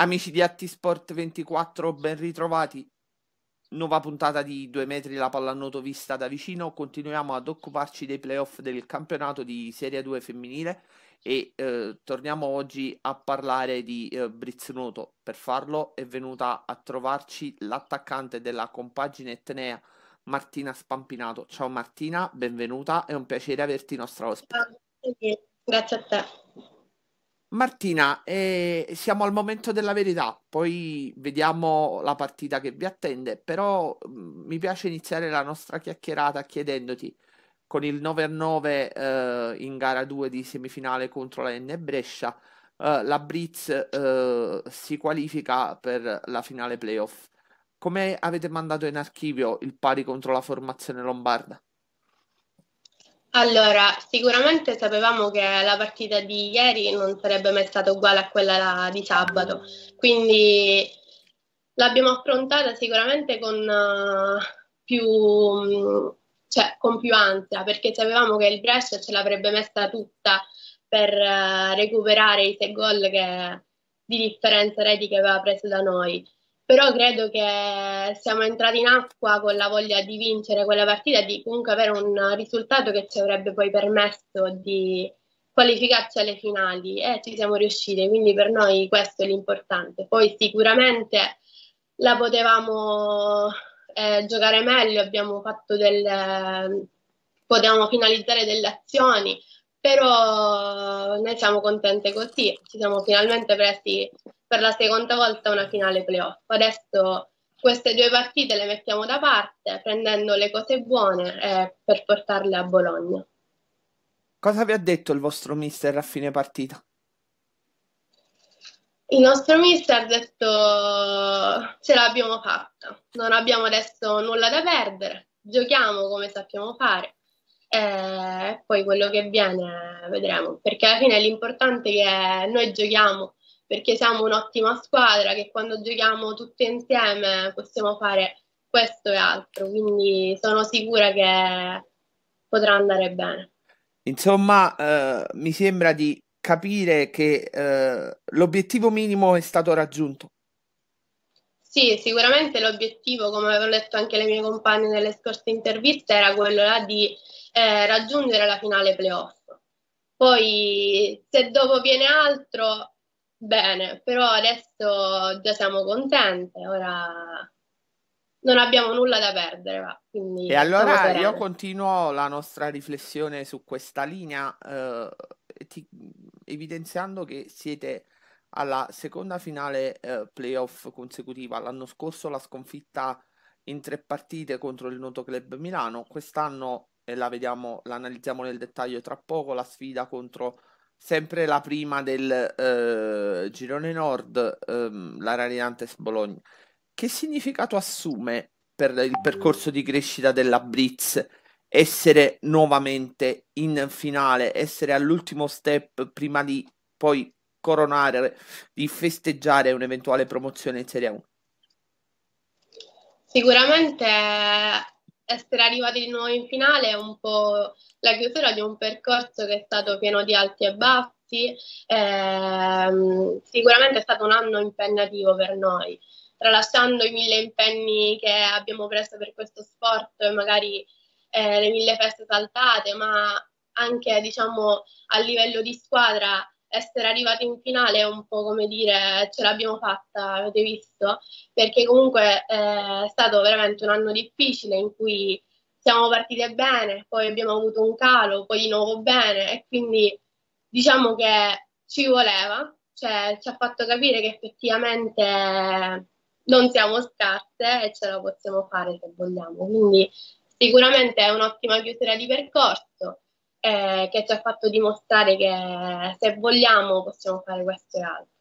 Amici di Atti Sport 24, ben ritrovati. Nuova puntata di 2 metri la pallanuoto vista da vicino. Continuiamo ad occuparci dei playoff del campionato di Serie 2 femminile e eh, torniamo oggi a parlare di eh, Briznuto. Per farlo è venuta a trovarci l'attaccante della compagine etnea Martina Spampinato. Ciao Martina, benvenuta, è un piacere averti nostra ospite. Grazie a te. Martina, eh, siamo al momento della verità, poi vediamo la partita che vi attende, però mh, mm, mi piace iniziare la nostra chiacchierata chiedendoti, con il 9-9 eh, in gara 2 di semifinale contro la N Brescia, eh, la Briz eh, si qualifica per la finale playoff. Come avete mandato in archivio il pari contro la formazione lombarda? Allora, sicuramente sapevamo che la partita di ieri non sarebbe mai stata uguale a quella di sabato, quindi l'abbiamo affrontata sicuramente con, uh, più, mm, cioè, con più, ansia, perché sapevamo che il Brescia ce l'avrebbe messa tutta per uh, recuperare i sei gol che, di differenza reti che aveva preso da noi però credo che siamo entrati in acqua con la voglia di vincere quella partita di comunque avere un risultato che ci avrebbe poi permesso di qualificarci alle finali e ci siamo riusciti, quindi per noi questo è l'importante. Poi sicuramente la potevamo eh, giocare meglio, abbiamo fatto delle, potevamo finalizzare delle azioni, però eh, noi siamo contente così, ci siamo finalmente presi per la seconda volta una finale playoff. Adesso queste due partite le mettiamo da parte, prendendo le cose buone eh, per portarle a Bologna. Cosa vi ha detto il vostro mister a fine partita? Il nostro mister ha detto ce l'abbiamo fatta, non abbiamo adesso nulla da perdere, giochiamo come sappiamo fare eh, e poi quello che viene vedremo, perché alla fine l'importante è che noi giochiamo perché siamo un'ottima squadra che quando giochiamo tutte insieme possiamo fare questo e altro, quindi sono sicura che potrà andare bene. Insomma, eh, mi sembra di capire che eh, l'obiettivo minimo è stato raggiunto. Sì, sicuramente l'obiettivo, come avevo detto anche le mie compagne nelle scorse interviste, era quello là di eh, raggiungere la finale playoff. Poi se dopo viene altro bene, però adesso già siamo contente, ora non abbiamo nulla da perdere. Va. Quindi e allora io continuo la nostra riflessione su questa linea, eh, ti, evidenziando che siete alla seconda finale eh, playoff consecutiva. L'anno scorso la sconfitta in tre partite contro il noto club Milano, quest'anno e la vediamo, l'analizziamo nel dettaglio tra poco, la sfida contro Sempre la prima del eh, girone nord, ehm, la Rariantes Bologna. Che significato assume per il percorso di crescita della Blitz essere nuovamente in finale, essere all'ultimo step prima di poi coronare, di festeggiare un'eventuale promozione in Serie 1? Sicuramente essere arrivati di nuovo in finale è un po' la chiusura di un percorso che è stato pieno di alti e bassi. Ehm, sicuramente è stato un anno impegnativo per noi, tralasciando i mille impegni che abbiamo preso per questo sport, e magari eh, le mille feste saltate, ma anche diciamo, a livello di squadra essere arrivati in finale è un po' come dire ce l'abbiamo fatta, avete visto? Perché comunque eh, è stato veramente un anno difficile in cui siamo partite bene, poi abbiamo avuto un calo, poi di nuovo bene e quindi diciamo che ci voleva, cioè ci ha fatto capire che effettivamente non siamo scarse e ce la possiamo fare se vogliamo. Quindi sicuramente è un'ottima chiusura di percorso eh, che ci ha fatto dimostrare che se vogliamo possiamo fare questo e altro.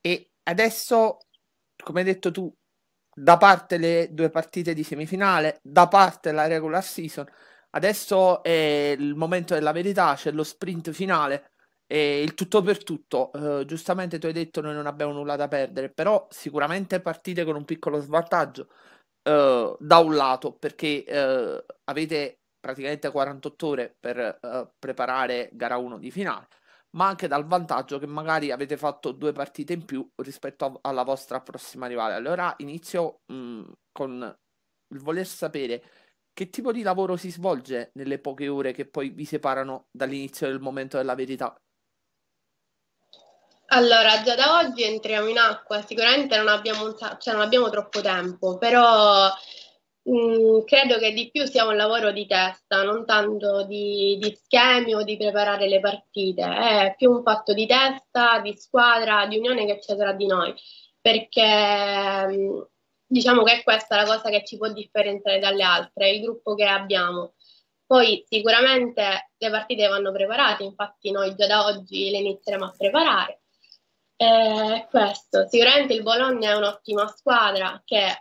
E adesso, come hai detto tu, da parte le due partite di semifinale, da parte la regular season, adesso è il momento della verità, c'è lo sprint finale. E il tutto per tutto, uh, giustamente tu hai detto noi non abbiamo nulla da perdere, però sicuramente partite con un piccolo svantaggio uh, da un lato perché uh, avete praticamente 48 ore per uh, preparare gara 1 di finale, ma anche dal vantaggio che magari avete fatto due partite in più rispetto a, alla vostra prossima rivale. Allora inizio mh, mm, con il voler sapere che tipo di lavoro si svolge nelle poche ore che poi vi separano dall'inizio del momento della verità. Allora, già da oggi entriamo in acqua, sicuramente non abbiamo, cioè non abbiamo troppo tempo, però Mm, credo che di più sia un lavoro di testa, non tanto di, di schemi o di preparare le partite, eh. è più un fatto di testa, di squadra, di unione che c'è tra di noi, perché mm, diciamo che questa è la cosa che ci può differenziare dalle altre, il gruppo che abbiamo. Poi sicuramente le partite vanno preparate, infatti noi già da oggi le inizieremo a preparare. Eh, questo, sicuramente il Bologna è un'ottima squadra che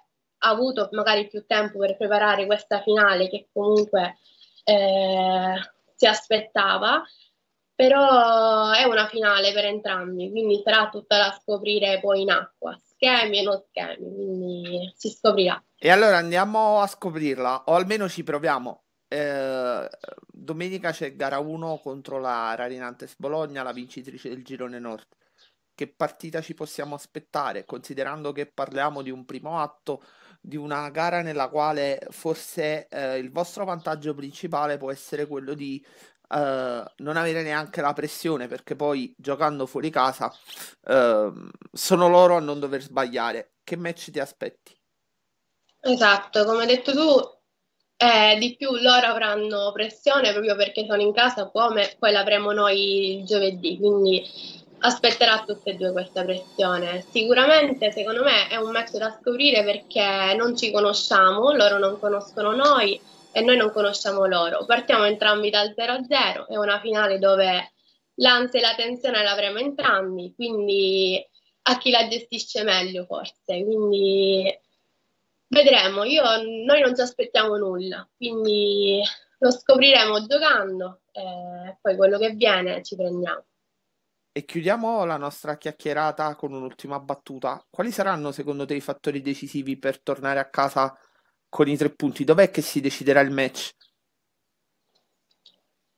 ha avuto magari più tempo per preparare questa finale che comunque eh, si aspettava, però è una finale per entrambi, quindi sarà tutta da scoprire poi in acqua, schemi e non schemi, quindi si scoprirà. E allora andiamo a scoprirla, o almeno ci proviamo. Eh, domenica c'è gara 1 contro la Rarinantes Bologna, la vincitrice del girone nord. Che partita ci possiamo aspettare, considerando che parliamo di un primo atto di una gara nella quale forse eh, il vostro vantaggio principale può essere quello di eh, non avere neanche la pressione perché poi giocando fuori casa eh, sono loro a non dover sbagliare. Che match ti aspetti? Esatto, come hai detto tu, eh, di più loro avranno pressione proprio perché sono in casa come poi l'avremo noi il giovedì, quindi aspetterà tutte e due questa pressione. Sicuramente, secondo me, è un match da scoprire perché non ci conosciamo, loro non conoscono noi e noi non conosciamo loro. Partiamo entrambi dal 0-0, è una finale dove l'ansia e la tensione l'avremo entrambi, quindi a chi la gestisce meglio forse. Quindi vedremo, Io, noi non ci aspettiamo nulla, quindi lo scopriremo giocando e eh, poi quello che viene ci prendiamo. E chiudiamo la nostra chiacchierata con un'ultima battuta. Quali saranno secondo te i fattori decisivi per tornare a casa con i tre punti? Dov'è che si deciderà il match?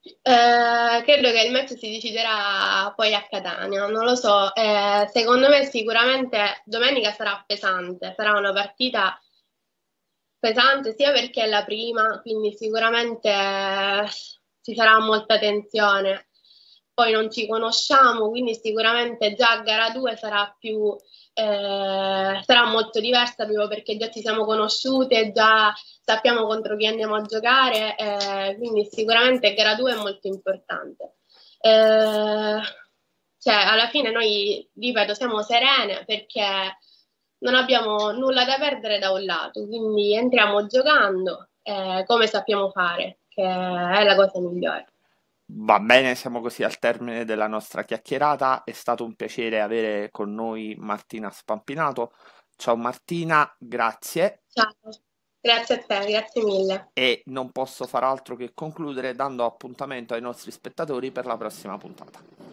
Eh, credo che il match si deciderà poi a Catania, non lo so. Eh, secondo me sicuramente domenica sarà pesante, sarà una partita pesante sia perché è la prima, quindi sicuramente ci sarà molta tensione poi non ci conosciamo, quindi sicuramente già gara 2 sarà più eh, sarà molto diversa proprio perché già ci siamo conosciute, già sappiamo contro chi andiamo a giocare, eh, quindi sicuramente gara 2 è molto importante. Eh, cioè, alla fine noi, ripeto, siamo serene perché non abbiamo nulla da perdere da un lato, quindi entriamo giocando eh, come sappiamo fare, che è la cosa migliore. Va bene, siamo così al termine della nostra chiacchierata. È stato un piacere avere con noi Martina Spampinato. Ciao Martina, grazie. Ciao, grazie a te, grazie mille. E non posso far altro che concludere dando appuntamento ai nostri spettatori per la prossima puntata.